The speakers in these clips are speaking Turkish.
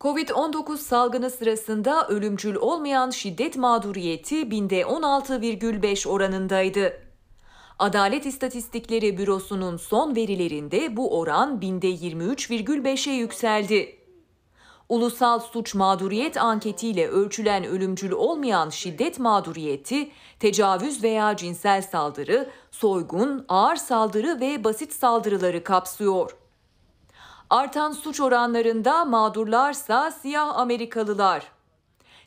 Covid-19 salgını sırasında ölümcül olmayan şiddet mağduriyeti binde 16,5 oranındaydı. Adalet İstatistikleri Bürosu'nun son verilerinde bu oran binde 23,5'e yükseldi. Ulusal suç mağduriyet ile ölçülen ölümcül olmayan şiddet mağduriyeti, tecavüz veya cinsel saldırı, soygun, ağır saldırı ve basit saldırıları kapsıyor. Artan suç oranlarında mağdurlarsa siyah Amerikalılar.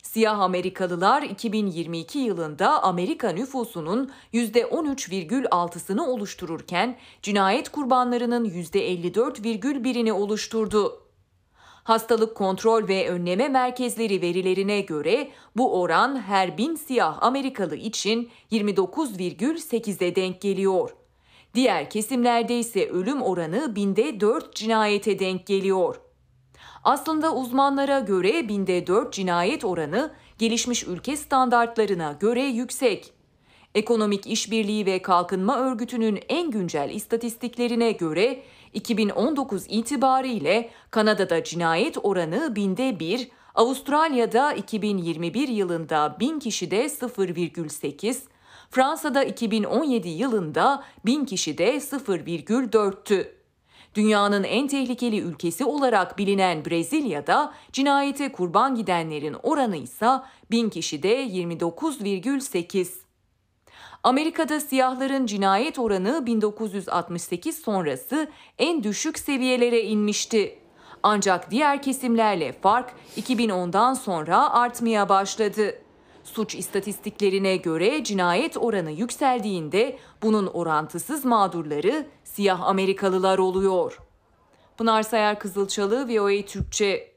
Siyah Amerikalılar 2022 yılında Amerika nüfusunun %13,6'sını oluştururken cinayet kurbanlarının %54,1'ini oluşturdu. Hastalık Kontrol ve Önleme Merkezleri verilerine göre bu oran her bin siyah Amerikalı için 29,8'e denk geliyor. Diğer kesimlerde ise ölüm oranı binde 4 cinayete denk geliyor. Aslında uzmanlara göre binde 4 cinayet oranı gelişmiş ülke standartlarına göre yüksek. Ekonomik İşbirliği ve Kalkınma Örgütü'nün en güncel istatistiklerine göre 2019 itibariyle Kanada'da cinayet oranı binde 1, Avustralya'da 2021 yılında 1000 kişide 0,8, Fransa'da 2017 yılında 1000 kişide 0,4'tü. Dünyanın en tehlikeli ülkesi olarak bilinen Brezilya'da cinayete kurban gidenlerin oranı ise 1000 kişide 29,8. Amerika'da siyahların cinayet oranı 1968 sonrası en düşük seviyelere inmişti. Ancak diğer kesimlerle fark 2010'dan sonra artmaya başladı. Suç istatistiklerine göre cinayet oranı yükseldiğinde bunun orantısız mağdurları siyah Amerikalılar oluyor. Pınar Sayar Kızılçalı, VOA Türkçe